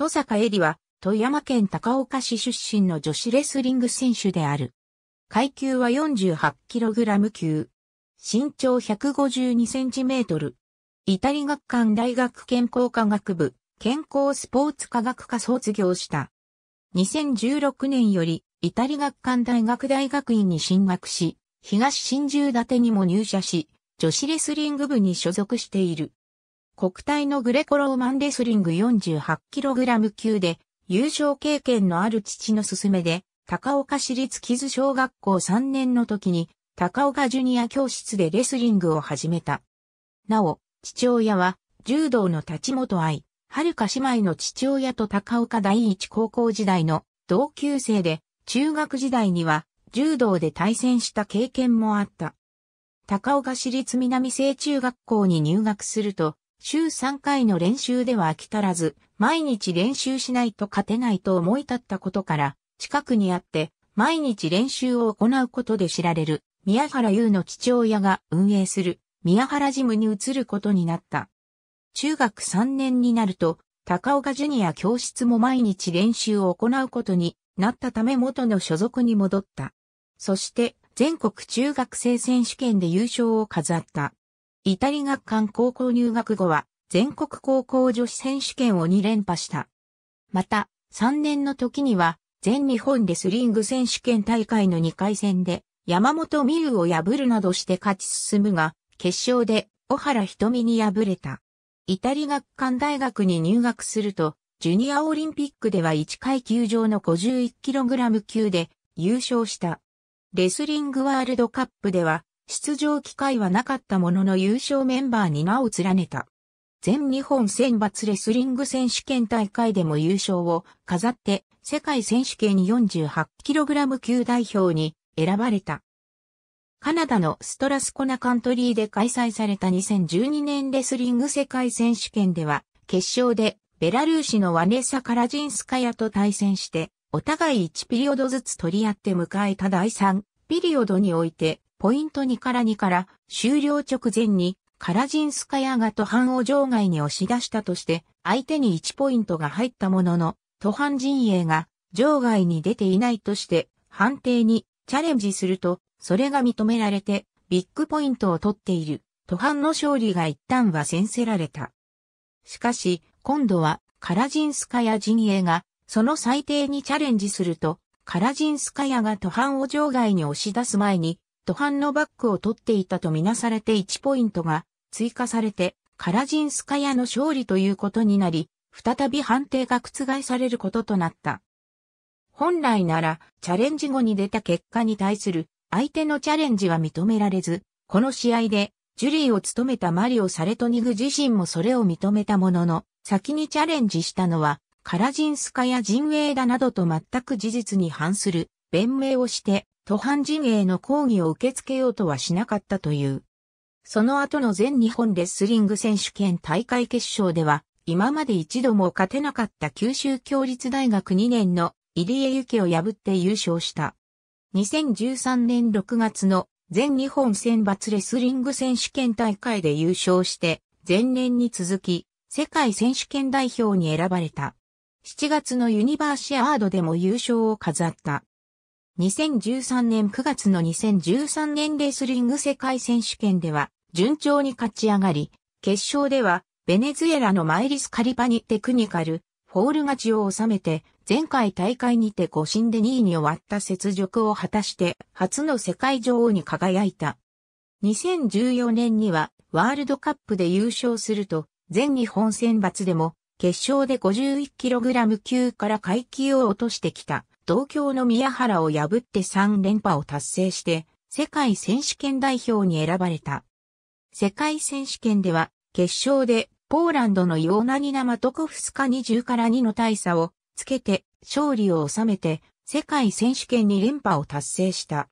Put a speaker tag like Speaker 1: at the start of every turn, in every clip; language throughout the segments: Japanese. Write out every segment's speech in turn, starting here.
Speaker 1: 戸坂恵里は、富山県高岡市出身の女子レスリング選手である。階級は 48kg 級。身長 152cm。イタリ学館大学健康科学部、健康スポーツ科学科卒業した。2016年より、イタリ学館大学大学院に進学し、東新十立にも入社し、女子レスリング部に所属している。国体のグレコローマンレスリング 48kg 級で、優勝経験のある父の勧めで、高岡市立木津小学校3年の時に、高岡ジュニア教室でレスリングを始めた。なお、父親は、柔道の立本愛、遥か姉妹の父親と高岡第一高校時代の同級生で、中学時代には、柔道で対戦した経験もあった。高岡市立南西中学校に入学すると、週3回の練習では飽き足らず、毎日練習しないと勝てないと思い立ったことから、近くにあって、毎日練習を行うことで知られる、宮原優の父親が運営する、宮原ジムに移ることになった。中学3年になると、高岡ジュニア教室も毎日練習を行うことになったため元の所属に戻った。そして、全国中学生選手権で優勝を飾った。イタリ学館高校入学後は、全国高校女子選手権を2連覇した。また、3年の時には、全日本レスリング選手権大会の2回戦で、山本美優を破るなどして勝ち進むが、決勝で小原瞳に敗れた。イタリ学館大学に入学すると、ジュニアオリンピックでは1階級上の 51kg 級で優勝した。レスリングワールドカップでは出場機会はなかったものの優勝メンバーに名を連ねた。全日本選抜レスリング選手権大会でも優勝を飾って世界選手権 48kg 級代表に選ばれた。カナダのストラスコナカントリーで開催された2012年レスリング世界選手権では決勝でベラルーシのワネサ・カラジンスカヤと対戦してお互い1ピリオドずつ取り合って迎えた第3ピリオドにおいてポイント2から2から終了直前にカラジンスカヤが都半を場外に押し出したとして相手に1ポイントが入ったものの都半陣営が場外に出ていないとして判定にチャレンジするとそれが認められてビッグポイントを取っている都半の勝利が一旦は先せられた。しかし今度はカラジンスカヤ陣営がその最低にチャレンジするとカラジンスカヤが都半を場外に押し出す前に途半のバックを取っていたとみなされて1ポイントが追加されて、カラジンスカヤの勝利ということになり、再び判定が覆されることとなった。本来なら、チャレンジ後に出た結果に対する相手のチャレンジは認められず、この試合で、ジュリーを務めたマリオ・サレトニグ自身もそれを認めたものの、先にチャレンジしたのは、カラジンスカや陣営だなどと全く事実に反する弁明をして、途半陣営の抗議を受け付けようとはしなかったという。その後の全日本レスリング選手権大会決勝では、今まで一度も勝てなかった九州共立大学2年の入江幸を破って優勝した。2013年6月の全日本選抜レスリング選手権大会で優勝して、前年に続き、世界選手権代表に選ばれた。7月のユニバーシアードでも優勝を飾った。2013年9月の2013年レスリング世界選手権では、順調に勝ち上がり、決勝では、ベネズエラのマイリス・カリパにテクニカル、フォール勝ちを収めて、前回大会にて誤審で2位に終わった雪辱を果たして、初の世界女王に輝いた。2014年には、ワールドカップで優勝すると、全日本選抜でも、決勝で 51kg 級から階級を落としてきた、東京の宮原を破って3連覇を達成して、世界選手権代表に選ばれた。世界選手権では、決勝でポーランドのヨーナニナ・マトコフスカ20から2の大差をつけて勝利を収めて世界選手権に連覇を達成した。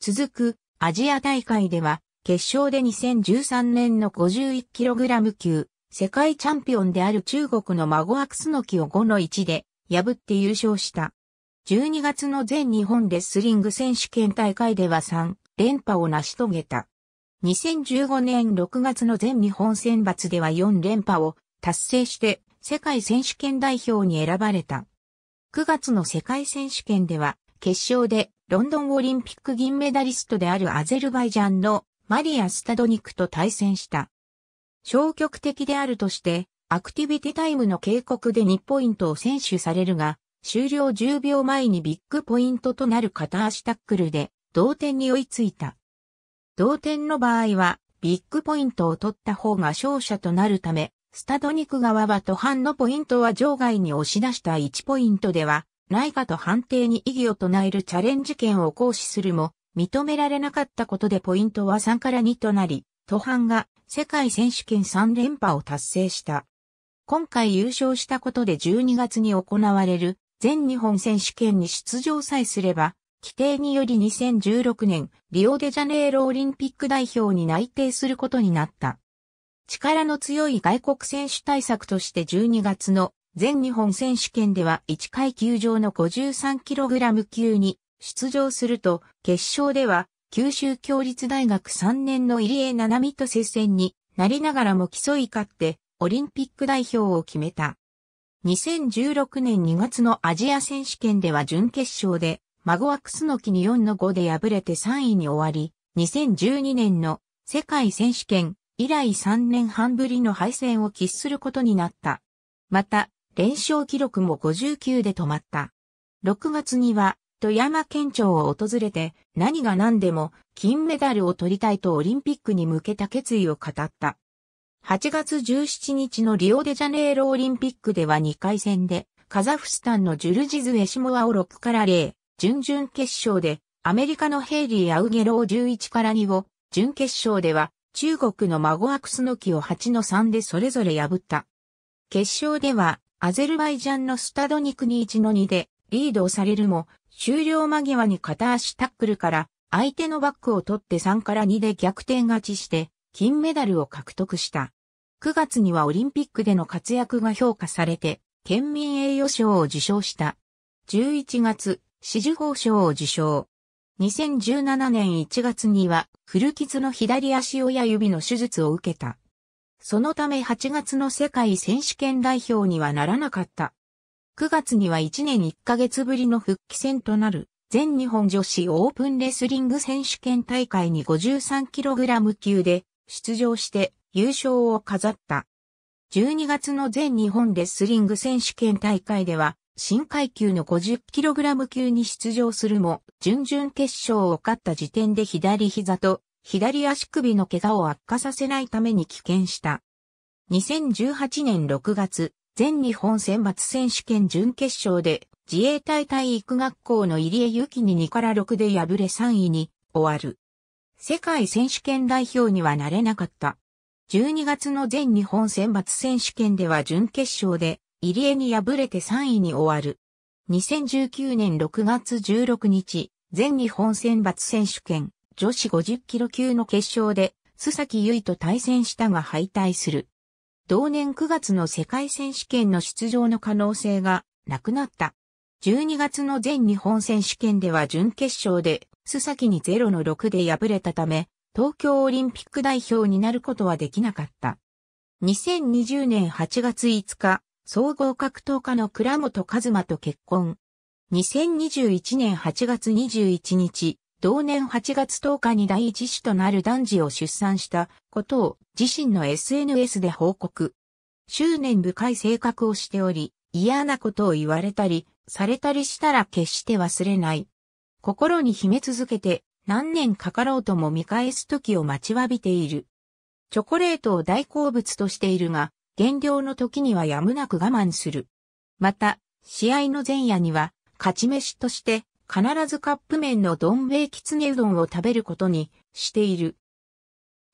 Speaker 1: 続くアジア大会では決勝で2013年の 51kg 級世界チャンピオンである中国の孫アクスノキを5の1で破って優勝した。12月の全日本レスリング選手権大会では3連覇を成し遂げた。2015年6月の全日本選抜では4連覇を達成して世界選手権代表に選ばれた。9月の世界選手権では決勝でロンドンオリンピック銀メダリストであるアゼルバイジャンのマリア・スタドニクと対戦した。消極的であるとしてアクティビティタイムの警告で2ポイントを選手されるが、終了10秒前にビッグポイントとなる片足タックルで同点に追いついた。同点の場合は、ビッグポイントを取った方が勝者となるため、スタドニク側は都半のポイントは場外に押し出した1ポイントでは、ないかと判定に異議を唱えるチャレンジ権を行使するも、認められなかったことでポイントは3から2となり、途半が世界選手権3連覇を達成した。今回優勝したことで12月に行われる全日本選手権に出場さえすれば、規定により2016年リオデジャネイロオリンピック代表に内定することになった。力の強い外国選手対策として12月の全日本選手権では1階級上の 53kg 級に出場すると、決勝では九州共立大学3年の入江七海と接戦になりながらも競い勝ってオリンピック代表を決めた。2016年2月のアジア選手権では準決勝で、孫はノ木に4の5で敗れて3位に終わり、2012年の世界選手権以来3年半ぶりの敗戦を喫することになった。また、連勝記録も59で止まった。6月には、富山県庁を訪れて、何が何でも金メダルを取りたいとオリンピックに向けた決意を語った。8月17日のリオデジャネイロオリンピックでは2回戦で、カザフスタンのジュルジズ・エシモアを6から0、準々決勝で、アメリカのヘイリー・アウゲロを11から2を、準決勝では、中国のマゴアクスノキを8の3でそれぞれ破った。決勝では、アゼルバイジャンのスタドニクに1の2で、リードをされるも、終了間際に片足タックルから、相手のバックを取って3から2で逆転勝ちして、金メダルを獲得した。9月にはオリンピックでの活躍が評価されて、県民栄誉賞を受賞した。11月、紫綬褒賞を受賞。2017年1月には、古傷の左足親指の手術を受けた。そのため8月の世界選手権代表にはならなかった。9月には1年1ヶ月ぶりの復帰戦となる、全日本女子オープンレスリング選手権大会に 53kg 級で出場して優勝を飾った。12月の全日本レスリング選手権大会では、新階級の 50kg 級に出場するも、準々決勝を勝った時点で左膝と左足首の怪我を悪化させないために棄権した。2018年6月、全日本選抜選手権準決勝で、自衛隊体育学校の入江由紀に2から6で敗れ3位に終わる。世界選手権代表にはなれなかった。12月の全日本選抜選手権では準決勝で入江に敗れて3位に終わる。2019年6月16日、全日本選抜選手権女子50キロ級の決勝で、須崎優衣と対戦したが敗退する。同年9月の世界選手権の出場の可能性がなくなった。12月の全日本選手権では準決勝で須崎に0の6で敗れたため、東京オリンピック代表になることはできなかった。2020年8月5日、総合格闘家の倉本和馬と結婚。2021年8月21日、同年8月10日に第一子となる男児を出産したことを自身の SNS で報告。執念深い性格をしており、嫌なことを言われたり、されたりしたら決して忘れない。心に秘め続けて何年かかろうとも見返す時を待ちわびている。チョコレートを大好物としているが、減量の時にはやむなく我慢する。また、試合の前夜には、勝ち飯として、必ずカップ麺のどん兵衛きつねうどんを食べることにしている。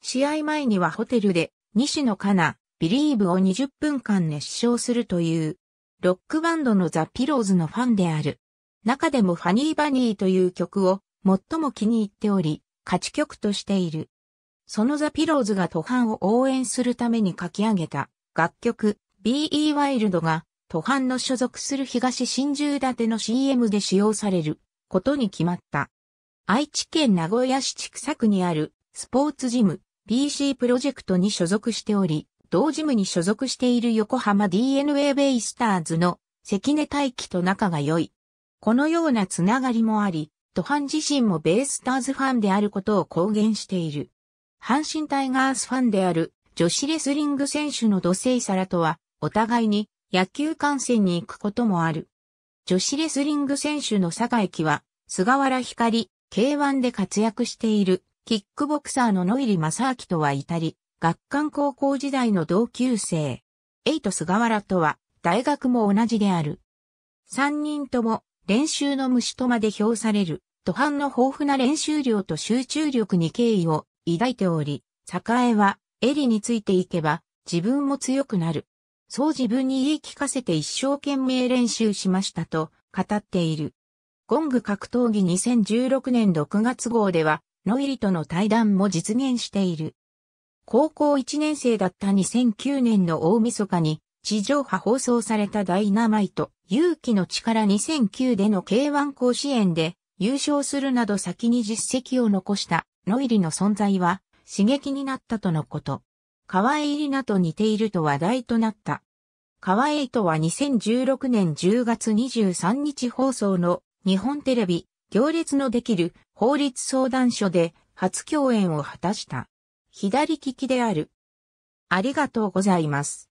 Speaker 1: 試合前にはホテルで、西野カナ、ビリーブを20分間熱唱するという、ロックバンドのザ・ピローズのファンである。中でもファニーバニーという曲を最も気に入っており、勝ち曲としている。そのザ・ピローズが途半を応援するために書き上げた楽曲 B.E. ワイルドが途半の所属する東新宿建ての CM で使用されることに決まった。愛知県名古屋市千種区にあるスポーツジム BC プロジェクトに所属しており、同ジムに所属している横浜 DNA ベイスターズの関根大輝と仲が良いこのようなつながりもあり、ハン自身もベイスターズファンであることを公言している。阪神タイガースファンである女子レスリング選手の土星サラとは、お互いに野球観戦に行くこともある。女子レスリング選手の坂駅は、菅原光、K1 で活躍している、キックボクサーの野入正明とは至り、学館高校時代の同級生。エイト菅原とは、大学も同じである。三人とも、練習の虫とまで評される、途半の豊富な練習量と集中力に敬意を抱いており、栄は、エリについていけば、自分も強くなる。そう自分に言い聞かせて一生懸命練習しましたと語っている。ゴング格闘技2016年6月号では、ノイリとの対談も実現している。高校1年生だった2009年の大晦日に、地上波放送されたダイナマイト、勇気の力2009での K1 甲子園で優勝するなど先に実績を残したノイリの存在は刺激になったとのこと。河合里奈と似ていると話題となった。河合とは2016年10月23日放送の日本テレビ行列のできる法律相談所で初共演を果たした。左利きである。ありがとうございます。